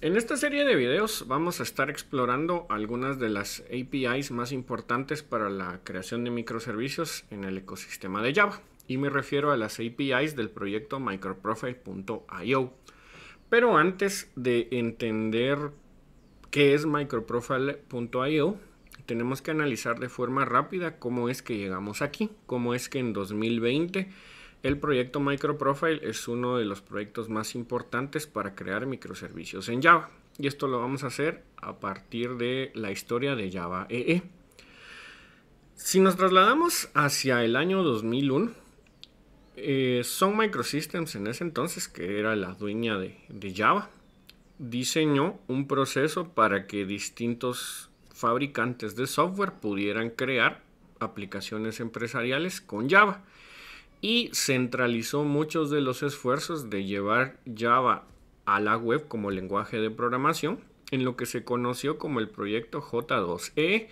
en esta serie de videos vamos a estar explorando algunas de las APIs más importantes para la creación de microservicios en el ecosistema de Java. Y me refiero a las APIs del proyecto microprofile.io. Pero antes de entender qué es microprofile.io, tenemos que analizar de forma rápida cómo es que llegamos aquí, cómo es que en 2020 el proyecto MicroProfile es uno de los proyectos más importantes para crear microservicios en Java. Y esto lo vamos a hacer a partir de la historia de Java EE. E. Si nos trasladamos hacia el año 2001, eh, Sun Microsystems en ese entonces, que era la dueña de Java, diseñó un proceso para que distintos fabricantes de software pudieran crear aplicaciones empresariales con Java y centralizó muchos de los esfuerzos de llevar Java a la web como lenguaje de programación en lo que se conoció como el proyecto J2E,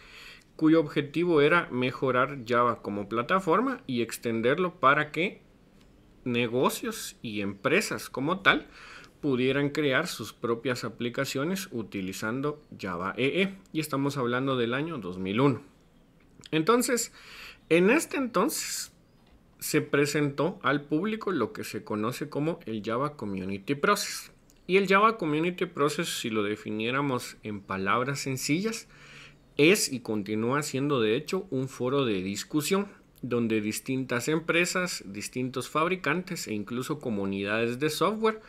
cuyo objetivo era mejorar Java como plataforma y extenderlo para que negocios y empresas como tal pudieran crear sus propias aplicaciones utilizando Java EE. E. Y estamos hablando del año 2001. Entonces, en este entonces, se presentó al público lo que se conoce como el Java Community Process. Y el Java Community Process, si lo definiéramos en palabras sencillas, es y continúa siendo de hecho un foro de discusión donde distintas empresas, distintos fabricantes e incluso comunidades de software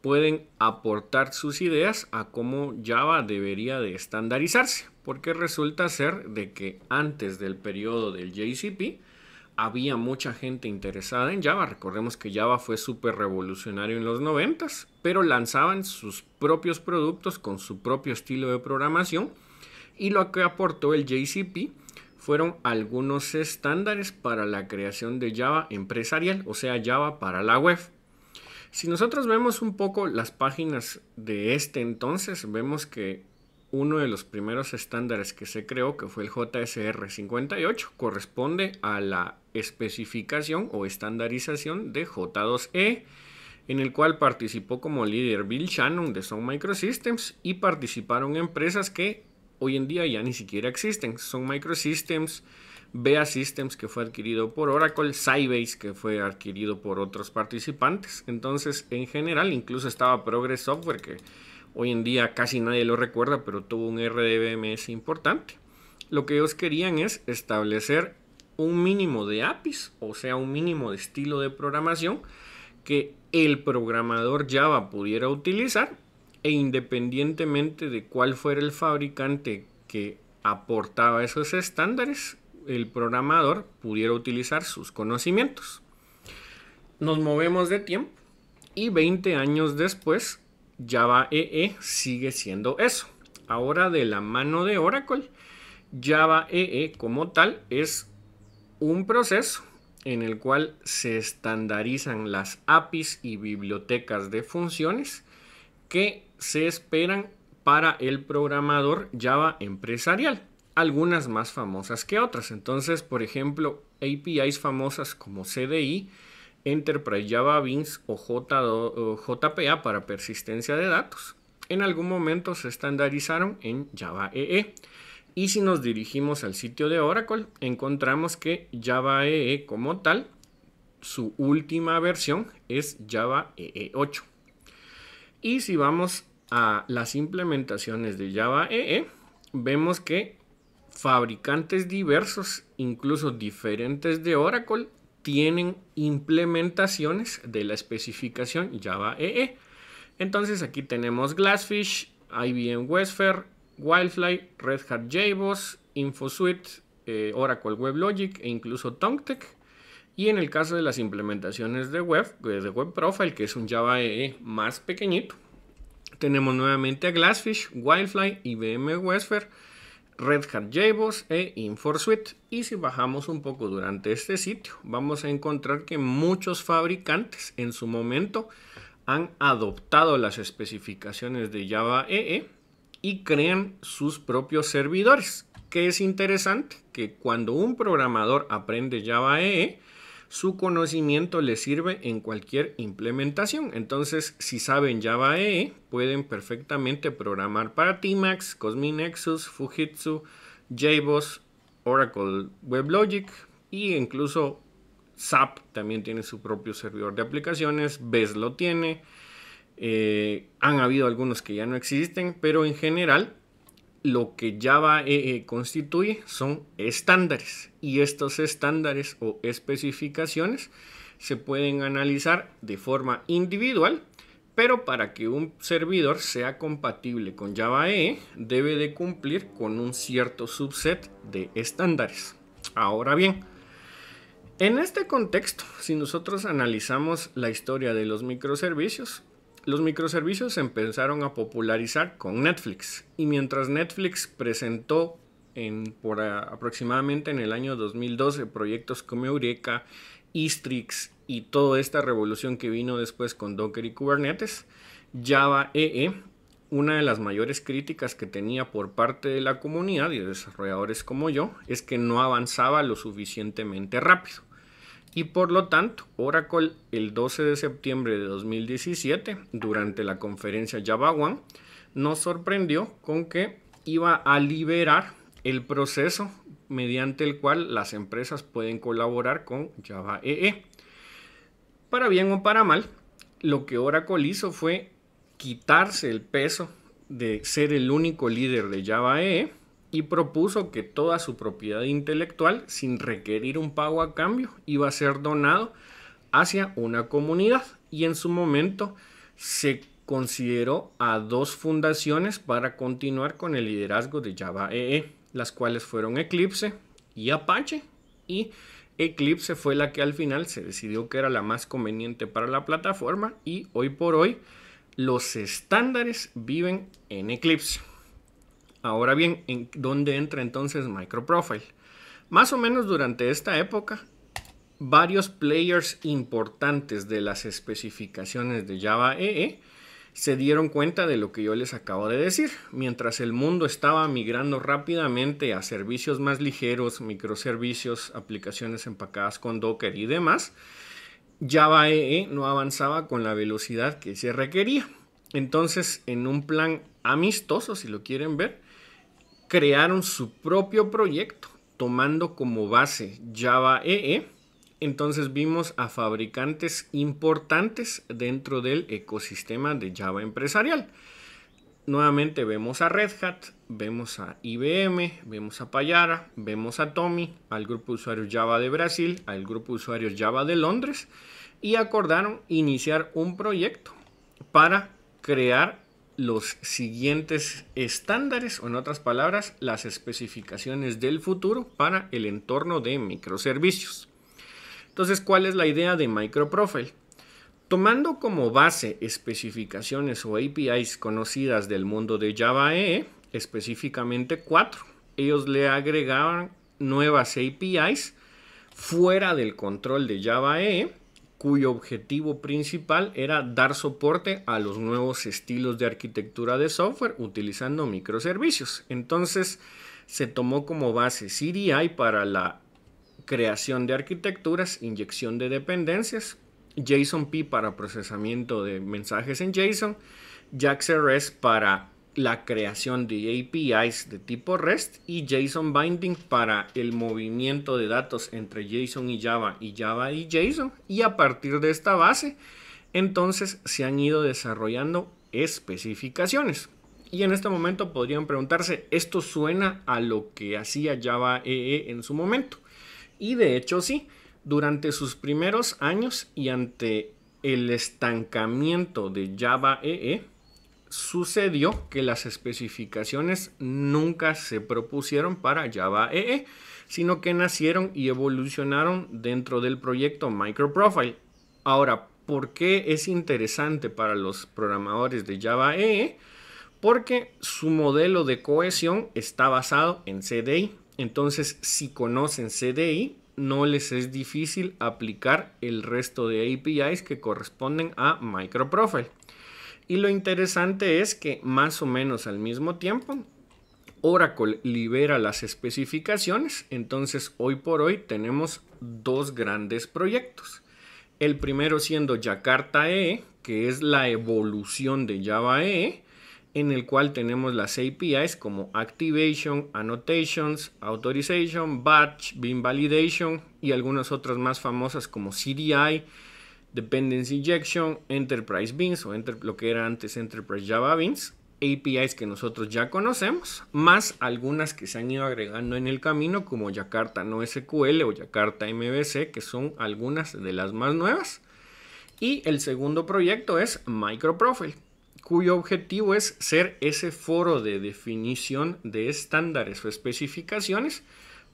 pueden aportar sus ideas a cómo Java debería de estandarizarse, porque resulta ser de que antes del periodo del JCP, había mucha gente interesada en Java. Recordemos que Java fue súper revolucionario en los 90, pero lanzaban sus propios productos con su propio estilo de programación. Y lo que aportó el JCP fueron algunos estándares para la creación de Java empresarial, o sea, Java para la web. Si nosotros vemos un poco las páginas de este entonces, vemos que uno de los primeros estándares que se creó, que fue el JSR 58, corresponde a la especificación o estandarización de J2E, en el cual participó como líder Bill Shannon de Sun Microsystems y participaron empresas que hoy en día ya ni siquiera existen. Sun Microsystems, Bea Systems que fue adquirido por Oracle, Sybase que fue adquirido por otros participantes. Entonces, en general, incluso estaba Progress Software que Hoy en día casi nadie lo recuerda, pero tuvo un RDBMS importante. Lo que ellos querían es establecer un mínimo de APIs, o sea, un mínimo de estilo de programación que el programador Java pudiera utilizar e independientemente de cuál fuera el fabricante que aportaba esos estándares, el programador pudiera utilizar sus conocimientos. Nos movemos de tiempo y 20 años después Java EE e sigue siendo eso. Ahora de la mano de Oracle, Java EE e como tal es un proceso en el cual se estandarizan las APIs y bibliotecas de funciones que se esperan para el programador Java empresarial, algunas más famosas que otras. Entonces, por ejemplo, APIs famosas como CDI, Enterprise Java Beans o, o JPA para persistencia de datos. En algún momento se estandarizaron en Java EE. E. Y si nos dirigimos al sitio de Oracle, encontramos que Java EE e como tal, su última versión es Java EE 8. E y si vamos a las implementaciones de Java EE, vemos que fabricantes diversos, incluso diferentes de Oracle, tienen implementaciones de la especificación Java EE. E. Entonces aquí tenemos Glassfish, IBM Westfair, Wildfly, Red Hat JBoss, InfoSuite, eh, Oracle WebLogic e incluso TongTech. Y en el caso de las implementaciones de web, de Web Profile, que es un Java EE e más pequeñito, tenemos nuevamente a Glassfish, Wildfly, IBM Westfair, Red Hat JBoss e InforSuite. Y si bajamos un poco durante este sitio, vamos a encontrar que muchos fabricantes en su momento han adoptado las especificaciones de Java EE e y crean sus propios servidores. Que es interesante que cuando un programador aprende Java EE, e, su conocimiento le sirve en cualquier implementación. Entonces, si saben Java EE, pueden perfectamente programar para Tmax, Cosmin Nexus, Fujitsu, JBoss, Oracle WebLogic e incluso SAP también tiene su propio servidor de aplicaciones, BES lo tiene. Eh, han habido algunos que ya no existen, pero en general lo que Java eh, eh, constituye son estándares y estos estándares o especificaciones se pueden analizar de forma individual, pero para que un servidor sea compatible con Java EE debe de cumplir con un cierto subset de estándares. Ahora bien, en este contexto, si nosotros analizamos la historia de los microservicios, los microservicios se empezaron a popularizar con Netflix y mientras Netflix presentó en, por aproximadamente en el año 2012 proyectos como Eureka, Istrix y toda esta revolución que vino después con Docker y Kubernetes, Java EE, e, una de las mayores críticas que tenía por parte de la comunidad y de desarrolladores como yo es que no avanzaba lo suficientemente rápido y por lo tanto Oracle el 12 de septiembre de 2017 durante la conferencia Java One nos sorprendió con que iba a liberar el proceso mediante el cual las empresas pueden colaborar con Java EE. E. Para bien o para mal, lo que Oracle hizo fue quitarse el peso de ser el único líder de Java EE e y propuso que toda su propiedad intelectual, sin requerir un pago a cambio, iba a ser donado hacia una comunidad y en su momento se consideró a dos fundaciones para continuar con el liderazgo de Java EE, e, las cuales fueron Eclipse y Apache y Eclipse fue la que al final se decidió que era la más conveniente para la plataforma y hoy por hoy los estándares viven en Eclipse. Ahora bien, ¿en dónde entra entonces MicroProfile? Más o menos durante esta época, varios players importantes de las especificaciones de Java EE e se dieron cuenta de lo que yo les acabo de decir. Mientras el mundo estaba migrando rápidamente a servicios más ligeros, microservicios, aplicaciones empacadas con Docker y demás, Java EE e no avanzaba con la velocidad que se requería. Entonces, en un plan amistoso, si lo quieren ver, crearon su propio proyecto tomando como base Java EE. E. Entonces vimos a fabricantes importantes dentro del ecosistema de Java empresarial. Nuevamente vemos a Red Hat, vemos a IBM, vemos a Payara, vemos a Tommy, al grupo de usuarios Java de Brasil, al grupo usuarios Java de Londres y acordaron iniciar un proyecto para crear los siguientes estándares o en otras palabras las especificaciones del futuro para el entorno de microservicios. Entonces, ¿cuál es la idea de MicroProfile? Tomando como base especificaciones o APIs conocidas del mundo de Java EE, específicamente cuatro, ellos le agregaban nuevas APIs fuera del control de Java EE cuyo objetivo principal era dar soporte a los nuevos estilos de arquitectura de software utilizando microservicios. Entonces se tomó como base CDI para la creación de arquitecturas, inyección de dependencias, JSONP para procesamiento de mensajes en JSON, jax para la creación de APIs de tipo REST y JSON binding para el movimiento de datos entre JSON y Java y Java y JSON. Y a partir de esta base, entonces se han ido desarrollando especificaciones. Y en este momento podrían preguntarse, ¿esto suena a lo que hacía Java EE e en su momento? Y de hecho sí, durante sus primeros años y ante el estancamiento de Java EE, e, sucedió que las especificaciones nunca se propusieron para Java EE, e, sino que nacieron y evolucionaron dentro del proyecto MicroProfile. Ahora, ¿por qué es interesante para los programadores de Java EE? E? Porque su modelo de cohesión está basado en CDI. Entonces, si conocen CDI, no les es difícil aplicar el resto de APIs que corresponden a MicroProfile. Y lo interesante es que más o menos al mismo tiempo, Oracle libera las especificaciones, entonces hoy por hoy tenemos dos grandes proyectos. El primero siendo Jakarta E, que es la evolución de Java E, en el cual tenemos las APIs como Activation, Annotations, Authorization, Batch, Beam Validation y algunas otras más famosas como CDI, Dependency Injection, Enterprise Beans o lo que era antes Enterprise Java Beans, APIs que nosotros ya conocemos, más algunas que se han ido agregando en el camino como Jakarta NoSQL o Jakarta MVC, que son algunas de las más nuevas. Y el segundo proyecto es MicroProfile, cuyo objetivo es ser ese foro de definición de estándares o especificaciones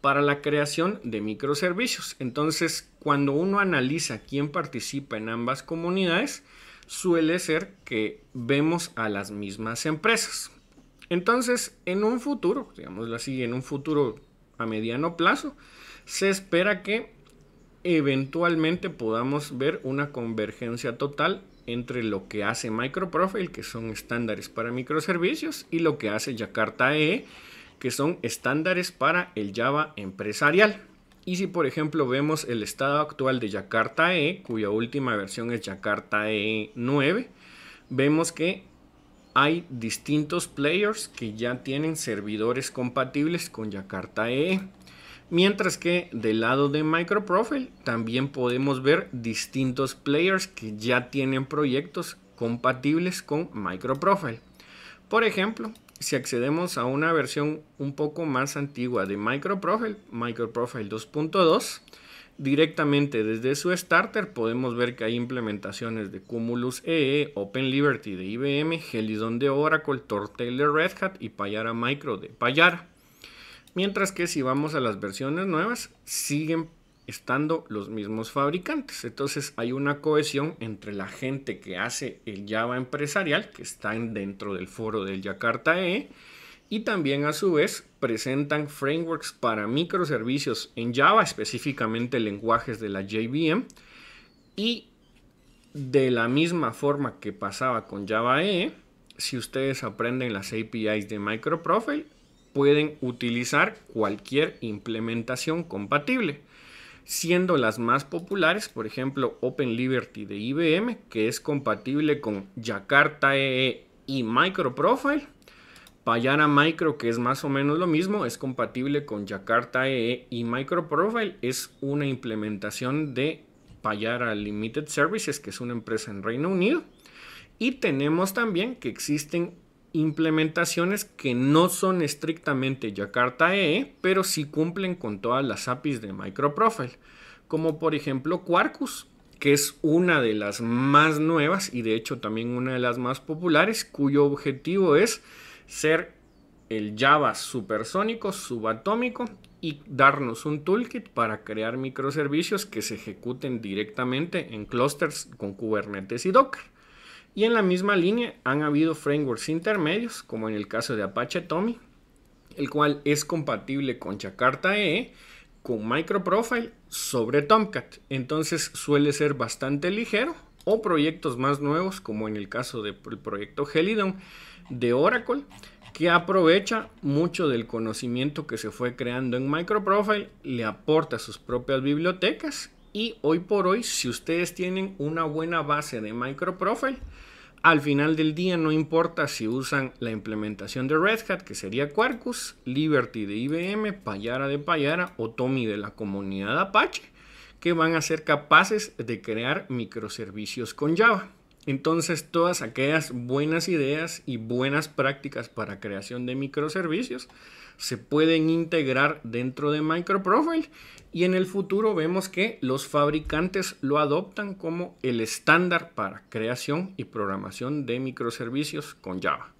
para la creación de microservicios. Entonces, cuando uno analiza quién participa en ambas comunidades, suele ser que vemos a las mismas empresas. Entonces, en un futuro, digámoslo así, en un futuro a mediano plazo, se espera que eventualmente podamos ver una convergencia total entre lo que hace MicroProfile, que son estándares para microservicios, y lo que hace Jakarta EE, que son estándares para el Java empresarial. Y si por ejemplo vemos el estado actual de Jakarta E, cuya última versión es Jakarta E 9, vemos que hay distintos players que ya tienen servidores compatibles con Jakarta EE. Mientras que del lado de MicroProfile también podemos ver distintos players que ya tienen proyectos compatibles con MicroProfile. Por ejemplo, si accedemos a una versión un poco más antigua de MicroProfile, MicroProfile 2.2, directamente desde su starter podemos ver que hay implementaciones de Cumulus EE, e, Liberty de IBM, Helidon de Oracle, Tortel de Red Hat y Payara Micro de Payara. Mientras que si vamos a las versiones nuevas, siguen estando los mismos fabricantes. Entonces hay una cohesión entre la gente que hace el Java empresarial, que está dentro del foro del Jakarta EE, y también a su vez presentan frameworks para microservicios en Java, específicamente lenguajes de la JVM, y de la misma forma que pasaba con Java EE, si ustedes aprenden las APIs de MicroProfile, pueden utilizar cualquier implementación compatible siendo las más populares, por ejemplo, Open Liberty de IBM, que es compatible con Jakarta EE e y MicroProfile. Payara Micro, que es más o menos lo mismo, es compatible con Jakarta EE e y MicroProfile. Es una implementación de Payara Limited Services, que es una empresa en Reino Unido. Y tenemos también que existen implementaciones que no son estrictamente Jakarta EE, pero sí cumplen con todas las APIs de MicroProfile, como por ejemplo Quarkus, que es una de las más nuevas y de hecho también una de las más populares, cuyo objetivo es ser el Java supersónico, subatómico y darnos un toolkit para crear microservicios que se ejecuten directamente en clusters con Kubernetes y Docker. Y en la misma línea han habido frameworks intermedios, como en el caso de Apache Tommy, el cual es compatible con Jakarta EE, e, con MicroProfile sobre Tomcat. Entonces suele ser bastante ligero o proyectos más nuevos, como en el caso del proyecto Helidon de Oracle, que aprovecha mucho del conocimiento que se fue creando en MicroProfile, le aporta sus propias bibliotecas y hoy por hoy, si ustedes tienen una buena base de MicroProfile, al final del día no importa si usan la implementación de Red Hat, que sería Quarkus, Liberty de IBM, Payara de Payara o Tommy de la comunidad Apache, que van a ser capaces de crear microservicios con Java. Entonces todas aquellas buenas ideas y buenas prácticas para creación de microservicios se pueden integrar dentro de MicroProfile y en el futuro vemos que los fabricantes lo adoptan como el estándar para creación y programación de microservicios con Java.